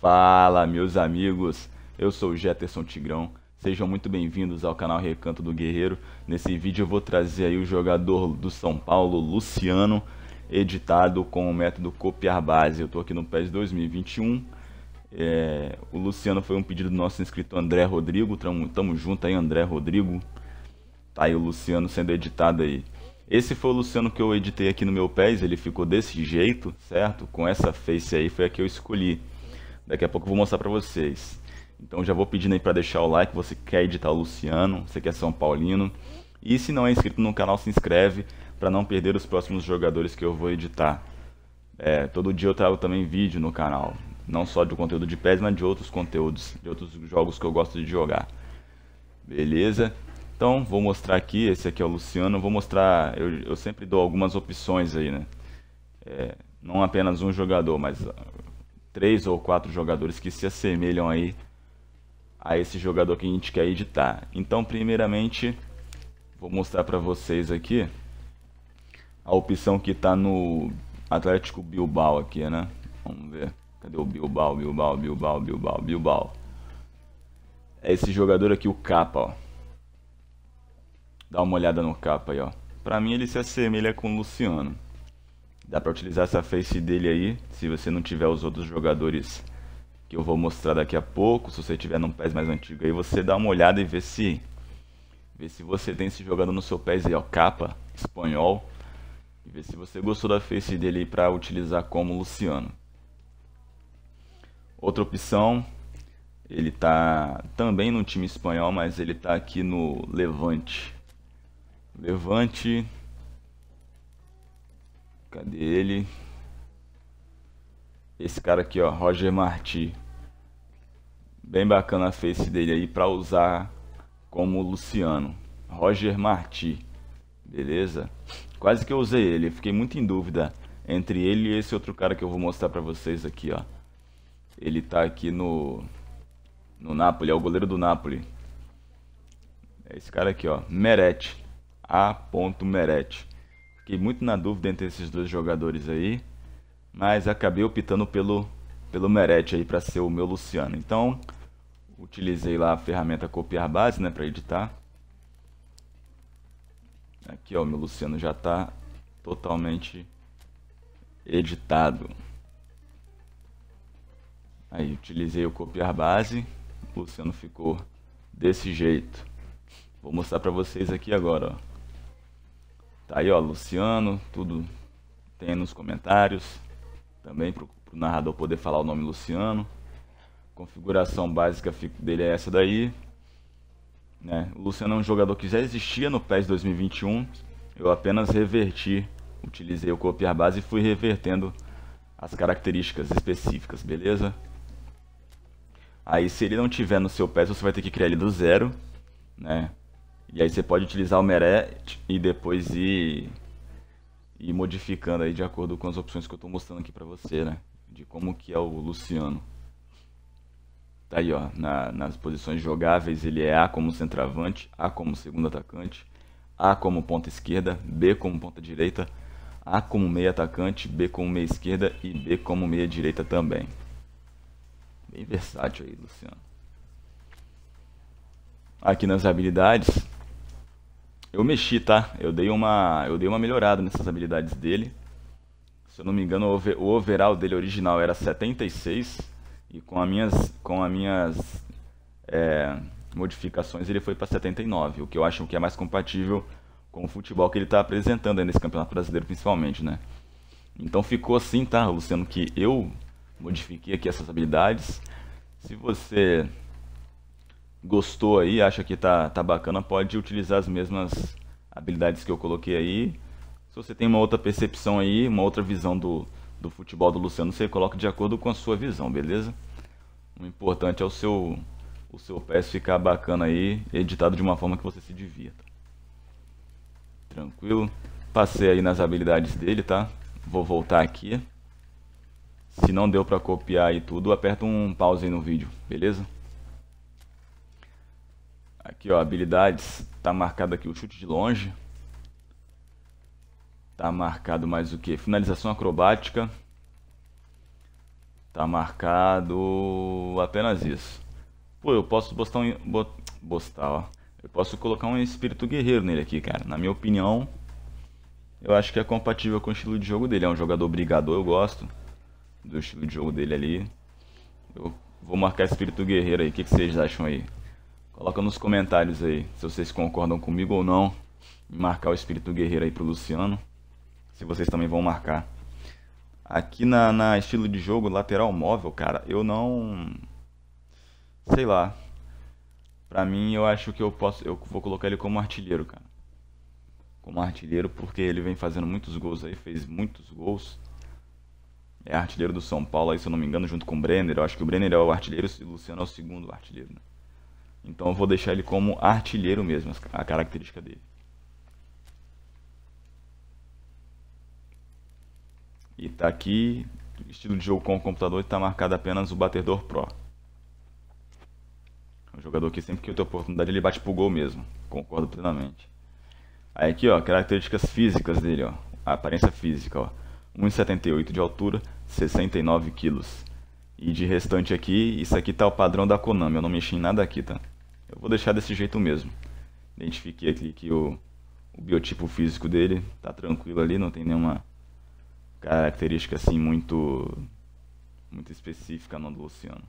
Fala, meus amigos! Eu sou o Jeterson Tigrão. Sejam muito bem-vindos ao canal Recanto do Guerreiro. Nesse vídeo eu vou trazer aí o jogador do São Paulo, Luciano, editado com o método copiar base. Eu estou aqui no PES 2021. É... o Luciano foi um pedido do nosso inscrito André Rodrigo. Tamo, tamo junto aí, André Rodrigo. Tá aí o Luciano sendo editado aí. Esse foi o Luciano que eu editei aqui no meu PES, ele ficou desse jeito, certo? Com essa face aí, foi a que eu escolhi. Daqui a pouco eu vou mostrar para vocês. Então já vou pedindo aí para deixar o like, você quer é editar o Luciano, você quer é São Paulino. E se não é inscrito no canal, se inscreve para não perder os próximos jogadores que eu vou editar. É, todo dia eu trago também vídeo no canal, não só de conteúdo de PES, mas de outros conteúdos, de outros jogos que eu gosto de jogar. Beleza? Então, vou mostrar aqui, esse aqui é o Luciano, vou mostrar, eu, eu sempre dou algumas opções aí, né? É, não apenas um jogador, mas três ou quatro jogadores que se assemelham aí a esse jogador que a gente quer editar. Então, primeiramente, vou mostrar para vocês aqui a opção que está no Atlético Bilbao aqui, né? Vamos ver. Cadê o Bilbao, Bilbao, Bilbao, Bilbao, Bilbao? É esse jogador aqui, o capa, ó. Dá uma olhada no capa aí, ó. Pra mim ele se assemelha com o Luciano. Dá para utilizar essa face dele aí, se você não tiver os outros jogadores que eu vou mostrar daqui a pouco. Se você tiver num PES mais antigo aí, você dá uma olhada e vê se vê se você tem esse jogador no seu PES aí, ó, capa, espanhol. E vê se você gostou da face dele para utilizar como Luciano. Outra opção, ele tá também no time espanhol, mas ele tá aqui no Levante. Levante Cadê ele? Esse cara aqui, ó, Roger Marti. Bem bacana a face dele aí para usar como Luciano. Roger Marti. Beleza? Quase que eu usei ele, fiquei muito em dúvida entre ele e esse outro cara que eu vou mostrar para vocês aqui, ó. Ele tá aqui no no Napoli, é o goleiro do Napoli. É esse cara aqui, ó, Meret. A. Meret. Fiquei muito na dúvida entre esses dois jogadores aí, mas acabei optando pelo, pelo Meret aí para ser o meu Luciano. Então, utilizei lá a ferramenta copiar base, né, para editar. Aqui, ó, o meu Luciano já está totalmente editado. Aí, utilizei o copiar base, o Luciano ficou desse jeito. Vou mostrar para vocês aqui agora, ó. Tá aí, ó, Luciano, tudo tem nos comentários. Também para o narrador poder falar o nome Luciano. Configuração básica dele é essa daí. Né? O Luciano é um jogador que já existia no PES 2021. Eu apenas reverti, utilizei o copiar base e fui revertendo as características específicas, beleza? Aí se ele não tiver no seu PES, você vai ter que criar ele do zero, né? E aí você pode utilizar o Meret e depois ir, ir modificando aí de acordo com as opções que eu estou mostrando aqui para você, né? De como que é o Luciano. Tá aí, ó, na, nas posições jogáveis ele é A como centroavante, A como segundo atacante, A como ponta esquerda, B como ponta direita, A como meia atacante, B como meia esquerda e B como meia direita também. Bem versátil aí, Luciano. Aqui nas habilidades, eu mexi, tá? Eu dei uma, eu dei uma melhorada nessas habilidades dele. Se eu não me engano, o, over, o overall dele original era 76 e com as minhas, com as minhas é, modificações ele foi para 79, o que eu acho que é mais compatível com o futebol que ele está apresentando nesse Campeonato Brasileiro principalmente, né? Então ficou assim, tá, Luciano, que eu modifiquei aqui essas habilidades. Se você gostou aí, acha que tá, tá bacana, pode utilizar as mesmas habilidades que eu coloquei aí. Se você tem uma outra percepção aí, uma outra visão do, do futebol do Luciano, você coloca de acordo com a sua visão, beleza? O importante é o seu, o seu PS ficar bacana aí, editado de uma forma que você se divirta. Tranquilo? Passei aí nas habilidades dele, tá? Vou voltar aqui. Se não deu para copiar e tudo, aperta um pause aí no vídeo, beleza? Aqui, ó, habilidades. Tá marcado aqui o chute de longe. Tá marcado mais o que? Finalização acrobática. Tá marcado apenas isso. Pô, eu posso postar um... Bostar, ó. Eu posso colocar um espírito guerreiro nele aqui, cara. Na minha opinião, eu acho que é compatível com o estilo de jogo dele. É um jogador brigador, eu gosto do estilo de jogo dele ali. Eu vou marcar espírito guerreiro aí. O que, que vocês acham aí? Coloca nos comentários aí se vocês concordam comigo ou não marcar o espírito guerreiro aí pro Luciano. Se vocês também vão marcar. Aqui na, na estilo de jogo lateral móvel, cara, eu não. Sei lá. Pra mim, eu acho que eu posso. Eu vou colocar ele como artilheiro, cara. Como artilheiro, porque ele vem fazendo muitos gols aí, fez muitos gols. É artilheiro do São Paulo aí, se eu não me engano, junto com o Brenner. Eu acho que o Brenner é o artilheiro e o Luciano é o segundo artilheiro, né? Então eu vou deixar ele como artilheiro mesmo, a característica dele. E está aqui, estilo de jogo com o computador, está marcado apenas o batedor pro. O é jogador que sempre que tem oportunidade ele bate pro gol mesmo, concordo plenamente. Aí aqui, ó, características físicas dele, ó, a aparência física, ó. 1,78 de altura, 69 quilos. E de restante aqui, isso aqui tá o padrão da Konami, eu não mexi em nada aqui, tá? eu vou deixar desse jeito mesmo. Identifiquei aqui que o, o biotipo físico dele está tranquilo ali, não tem nenhuma característica assim muito, muito específica no do Luciano.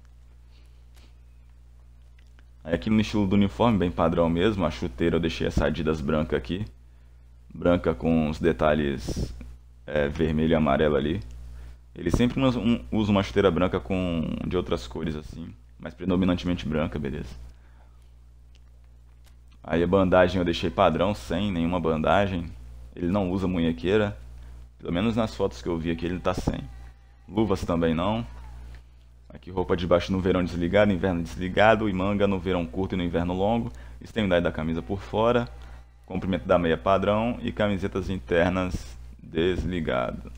Aí aqui no estilo do uniforme, bem padrão mesmo, a chuteira eu deixei essa Adidas branca aqui. Branca com os detalhes é, vermelho e amarelo ali. Ele sempre usa uma chuteira branca com de outras cores assim, mas predominantemente branca, beleza. Aí a bandagem eu deixei padrão, sem nenhuma bandagem. Ele não usa munhequeira. Pelo menos nas fotos que eu vi aqui ele tá sem. Luvas também não. Aqui roupa de baixo no verão desligado, inverno desligado. E manga no verão curto e no inverno longo. Extremidade da camisa por fora. Comprimento da meia padrão. E camisetas internas desligado.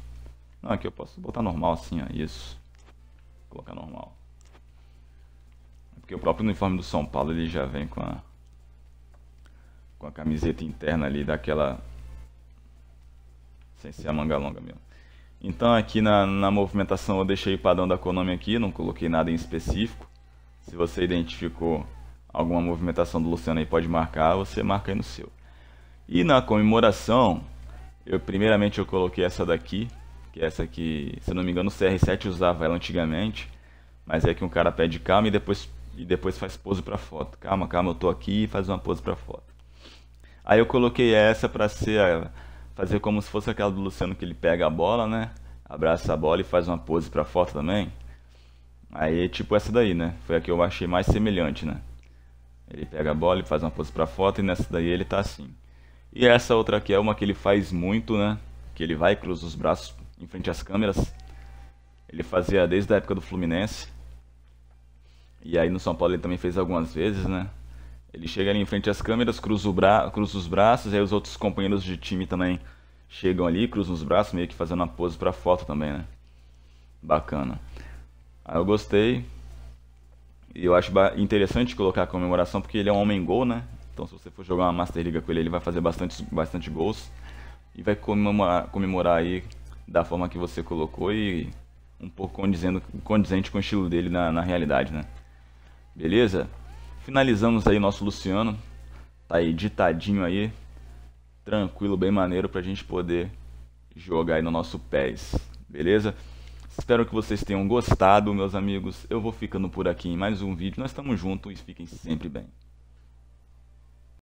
Não, aqui eu posso botar normal assim, ó. Isso. Vou colocar normal. É porque o próprio uniforme do São Paulo ele já vem com a com a camiseta interna ali daquela. Sem ser a manga longa mesmo. Então aqui na, na movimentação eu deixei o padrão da Konami aqui, não coloquei nada em específico. Se você identificou alguma movimentação do Luciano aí pode marcar, você marca aí no seu. E na comemoração, eu primeiramente eu coloquei essa daqui, que é essa aqui, se não me engano o CR7 usava ela antigamente, mas é que um cara pede calma e depois, e depois faz pose para foto. Calma, calma, eu tô aqui e faz uma pose para foto. Aí eu coloquei essa para ser fazer como se fosse aquela do Luciano que ele pega a bola, né? Abraça a bola e faz uma pose para foto também. Aí tipo essa daí, né? Foi a que eu achei mais semelhante, né? Ele pega a bola e faz uma pose para foto e nessa daí ele tá assim. E essa outra aqui é uma que ele faz muito, né? Que ele vai cruza os braços em frente às câmeras. Ele fazia desde a época do Fluminense. E aí no São Paulo ele também fez algumas vezes, né? Ele chega ali em frente às câmeras, cruza, cruza, os braços, e aí os outros companheiros de time também chegam ali, cruzam os braços, meio que fazendo uma pose pra foto também, né? Bacana. Aí ah, eu gostei. E eu acho interessante colocar a comemoração, porque ele é um homem gol, né? Então se você for jogar uma Master League com ele, ele vai fazer bastante, bastante gols. E vai comemorar, comemorar aí da forma que você colocou e um pouco condizendo, condizente com o estilo dele na, na realidade, né? Beleza? Finalizamos aí nosso Luciano. Tá aí ditadinho aí. Tranquilo, bem maneiro pra gente poder jogar aí no nosso pés. Beleza? Espero que vocês tenham gostado, meus amigos. Eu vou ficando por aqui em mais um vídeo. Nós estamos juntos e fiquem sempre bem.